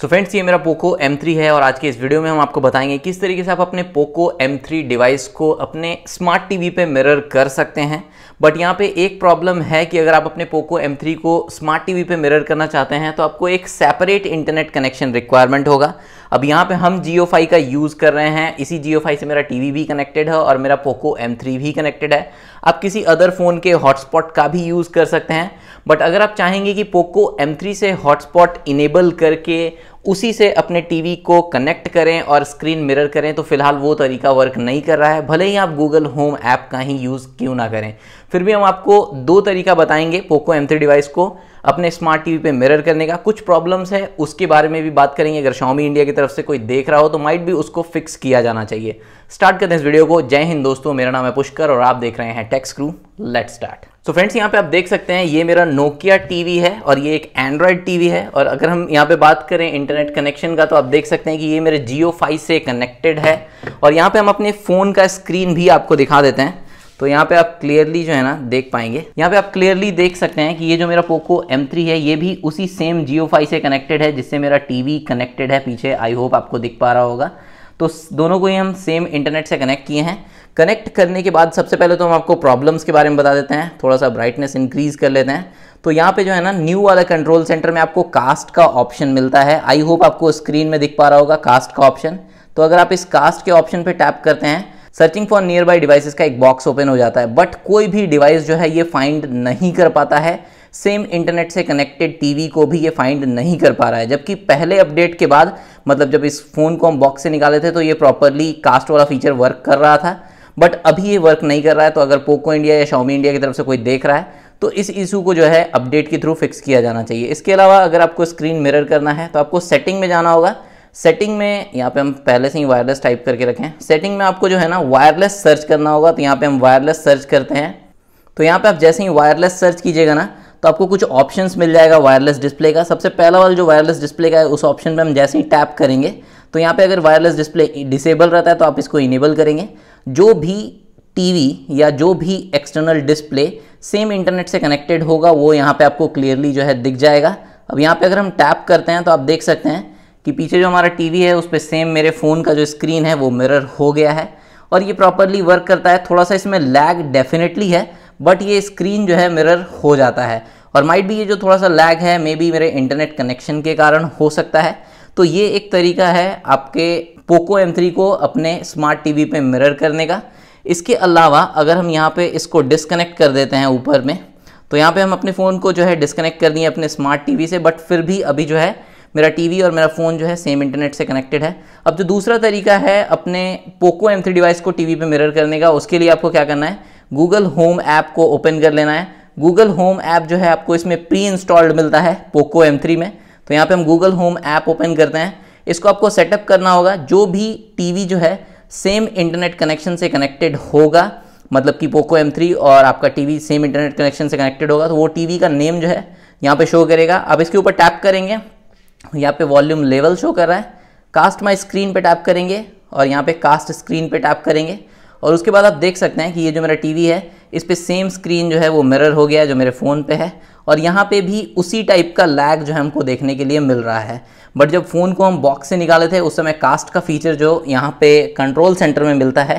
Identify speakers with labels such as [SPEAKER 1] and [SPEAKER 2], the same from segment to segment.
[SPEAKER 1] सो so friends ये मेरा Poco M3 है और आज के इस वीडियो में हम आपको बताएंगे किस तरीके से आप अपने पोको M3 डिवाइस को अपने स्मार्ट टीवी पे मिरर कर सकते हैं बट यहाँ पे एक प्रॉब्लम है कि अगर आप अपने पोको M3 को स्मार्ट टीवी पे मिरर करना चाहते हैं तो आपको एक सेपरेट इंटरनेट कनेक्शन रिक्वायरमेंट होगा अब यहाँ पे हम जियो फाई का यूज़ कर रहे हैं इसी जियो फाई से मेरा टीवी भी कनेक्टेड है और मेरा पोको M3 भी कनेक्टेड है आप किसी अदर फ़ोन के हॉटस्पॉट का भी यूज़ कर सकते हैं बट अगर आप चाहेंगे कि पोको M3 से हॉटस्पॉट इनेबल करके उसी से अपने टीवी को कनेक्ट करें और स्क्रीन मिरर करें तो फिलहाल वो तरीका वर्क नहीं कर रहा है भले ही आप गूगल होम ऐप का ही यूज़ क्यों ना करें फिर भी हम आपको दो तरीका बताएंगे पोको एम डिवाइस को अपने स्मार्ट टीवी पे मिरर करने का कुछ प्रॉब्लम्स है उसके बारे में भी बात करेंगे अगर शॉमी इंडिया की तरफ से कोई देख रहा हो तो माइट भी उसको फिक्स किया जाना चाहिए स्टार्ट करते हैं इस वीडियो को जय हिंद दोस्तों मेरा नाम है पुष्कर और आप देख रहे हैं Techs Crew let start so friends यहाँ पे आप देख सकते हैं ये मेरा नोकिया टीवी है और ये एक एंड्रॉयड टीवी है और अगर हम यहाँ पे बात करें इंटरनेट कनेक्शन का तो आप देख सकते हैं कि ये मेरे जियो फाइव से कनेक्टेड है और यहाँ पे हम अपने फ़ोन का स्क्रीन भी आपको दिखा देते हैं तो यहाँ पे आप क्लियरली जो है ना देख पाएंगे यहाँ पे आप क्लियरली देख सकते हैं कि ये जो मेरा पोको M3 है ये भी उसी सेम जियो से कनेक्टेड है जिससे मेरा टीवी कनेक्टेड है पीछे आई होप आपको दिख पा रहा होगा तो दोनों को ही हम सेम इंटरनेट से कनेक्ट किए हैं कनेक्ट करने के बाद सबसे पहले तो हम आपको प्रॉब्लम्स के बारे में बता देते हैं थोड़ा सा ब्राइटनेस इंक्रीज कर लेते हैं तो यहाँ पे जो है ना न्यू वाला कंट्रोल सेंटर में आपको कास्ट का ऑप्शन मिलता है आई होप आपको स्क्रीन में दिख पा रहा होगा कास्ट का ऑप्शन तो अगर आप इस कास्ट के ऑप्शन पर टैप करते हैं searching for nearby devices का एक बॉक्स ओपन हो जाता है बट कोई भी डिवाइस जो है ये फाइंड नहीं कर पाता है सेम इंटरनेट से कनेक्टेड टीवी को भी ये फाइंड नहीं कर पा रहा है जबकि पहले अपडेट के बाद मतलब जब इस फ़ोन को हम बॉक्स से निकाले थे तो ये प्रॉपरली कास्ट वाला फीचर वर्क कर रहा था बट अभी ये वर्क नहीं कर रहा है तो अगर पोको इंडिया या शॉमी इंडिया की तरफ से कोई देख रहा है तो इस इशू को जो है अपडेट के थ्रू फिक्स किया जाना चाहिए इसके अलावा अगर आपको स्क्रीन मिरर करना है तो आपको सेटिंग में जाना होगा सेटिंग में यहाँ पे हम पहले से ही वायरलेस टाइप करके रखें सेटिंग में आपको जो है ना वायरलेस सर्च करना होगा तो यहाँ पे हम वायरलेस सर्च करते हैं तो यहाँ पे आप जैसे ही वायरलेस सर्च कीजिएगा ना तो आपको कुछ ऑप्शंस मिल जाएगा वायरलेस डिस्प्ले का सबसे पहला वाला जो वायरलेस डिस्प्ले का है उस ऑप्शन पर हम जैसे ही टैप करेंगे तो यहाँ पर अगर वायरलेस डिस्प्ले डिसेबल रहता है तो आप इसको इनेबल करेंगे जो भी टी या जो भी एक्सटर्नल डिस्प्ले सेम इंटरनेट से कनेक्टेड होगा वो यहाँ पर आपको क्लियरली जो है दिख जाएगा अब यहाँ पर अगर हम टैप करते हैं तो आप देख सकते हैं कि पीछे जो हमारा टीवी है उस पर सेम मेरे फ़ोन का जो स्क्रीन है वो मिरर हो गया है और ये प्रॉपरली वर्क करता है थोड़ा सा इसमें लैग डेफिनेटली है बट ये स्क्रीन जो है मिरर हो जाता है और माइट भी ये जो थोड़ा सा लैग है मे बी मेरे इंटरनेट कनेक्शन के कारण हो सकता है तो ये एक तरीका है आपके पोको एम को अपने स्मार्ट टी वी मिरर करने का इसके अलावा अगर हम यहाँ पर इसको डिसकनेक्ट कर देते हैं ऊपर में तो यहाँ पे हम अपने फ़ोन को जो है डिस्कनेक्ट कर दिए अपने स्मार्ट टीवी से बट फिर भी अभी जो है मेरा टीवी और मेरा फ़ोन जो है सेम इंटरनेट से कनेक्टेड है अब जो दूसरा तरीका है अपने पोको एम डिवाइस को टीवी पे मिरर करने का उसके लिए आपको क्या करना है गूगल होम ऐप को ओपन कर लेना है गूगल होम ऐप जो है आपको इसमें प्री इंस्टॉल्ड मिलता है पोको एम में तो यहाँ पर हम गूगल होम ऐप ओपन करते हैं इसको आपको सेटअप करना होगा जो भी टीवी जो है सेम इंटरनेट कनेक्शन से कनेक्टेड होगा मतलब कि पोको M3 और आपका टीवी सेम इंटरनेट कनेक्शन से कनेक्टेड होगा तो वो टीवी का नेम जो है यहाँ पे शो करेगा आप इसके ऊपर टैप करेंगे यहाँ पे वॉल्यूम लेवल शो कर रहा है कास्ट माई स्क्रीन पे टैप करेंगे और यहाँ पे कास्ट स्क्रीन पे टैप करेंगे और उसके बाद आप देख सकते हैं कि ये जो मेरा टीवी है इस पर सेम स्क्रीन जो है वो मिरर हो गया है जो मेरे फ़ोन पे है और यहाँ पे भी उसी टाइप का लैग जो है हमको देखने के लिए मिल रहा है बट जब फ़ोन को हम बॉक्स से निकाले थे उस समय कास्ट का फीचर जो यहाँ पे कंट्रोल सेंटर में मिलता है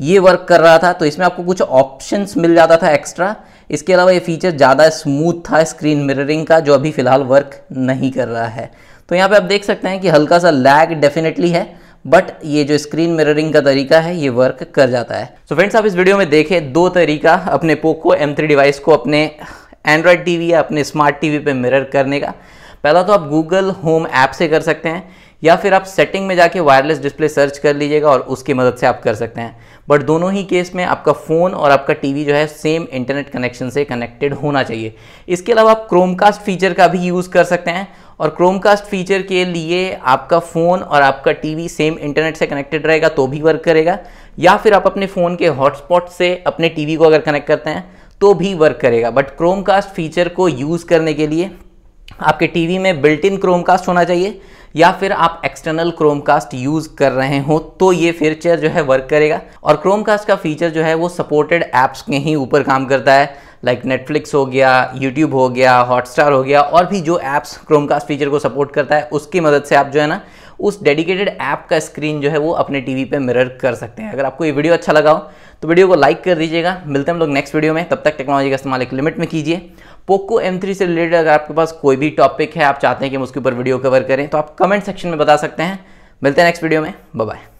[SPEAKER 1] ये वर्क कर रहा था तो इसमें आपको कुछ ऑप्शंस मिल जाता था एक्स्ट्रा इसके अलावा ये फीचर ज़्यादा स्मूथ था स्क्रीन मिररिंग का जो अभी फ़िलहाल वर्क नहीं कर रहा है तो यहाँ पे आप देख सकते हैं कि हल्का सा लैग डेफिनेटली है बट ये जो स्क्रीन मिररिंग का तरीका है ये वर्क कर जाता है सो so फ्रेंड्स आप इस वीडियो में देखें दो तरीका अपने पोको M3 डिवाइस को अपने एंड्रॉयड टीवी या अपने स्मार्ट टीवी वी मिरर करने का पहला तो आप गूगल होम ऐप से कर सकते हैं या फिर आप सेटिंग में जाके वायरलेस डिस्प्ले सर्च कर लीजिएगा और उसकी मदद से आप कर सकते हैं बट दोनों ही केस में आपका फ़ोन और आपका टीवी जो है सेम इंटरनेट कनेक्शन से कनेक्टेड होना चाहिए इसके अलावा आप क्रोमकास्ट फीचर का भी यूज़ कर सकते हैं और क्रोमकास्ट फीचर के लिए आपका फ़ोन और आपका टीवी सेम इंटरनेट से कनेक्टेड रहेगा तो भी वर्क करेगा या फिर आप अपने फ़ोन के हॉटस्पॉट से अपने टीवी को अगर कनेक्ट करते हैं तो भी वर्क करेगा बट क्रोमकास्ट फीचर को यूज़ करने के लिए आपके टीवी में बिल्ट इन क्रोमकास्ट होना चाहिए या फिर आप एक्सटर्नल क्रोमकास्ट यूज़ कर रहे हो तो ये फीचर जो है वर्क करेगा और क्रोमकास्ट का फीचर जो है वो सपोर्टेड ऐप्स के ही ऊपर काम करता है लाइक नेटफ्लिक्स हो गया यूट्यूब हो गया हॉटस्टार हो गया और भी जो ऐप्स क्रोमकास्ट फीचर को सपोर्ट करता है उसकी मदद से आप जो है ना उस डेडिकेटेड ऐप का स्क्रीन जो है वो अपने टीवी पे मिरर कर सकते हैं अगर आपको ये वीडियो अच्छा लगा हो तो वीडियो को लाइक कर दीजिएगा मिलते हैं हम लोग नेक्स्ट वीडियो में तब तक टेक्नोलॉजी का इस्तेमाल एक लिमिट में कीजिए पोको M3 से रिलेटेड अगर आपके पास कोई भी टॉपिक है आप चाहते हैं कि हम उसके ऊपर वीडियो कवर करें तो आप कमेंट सेक्शन में बता सकते हैं मिलते हैं नेक्स्ट वीडियो में बाय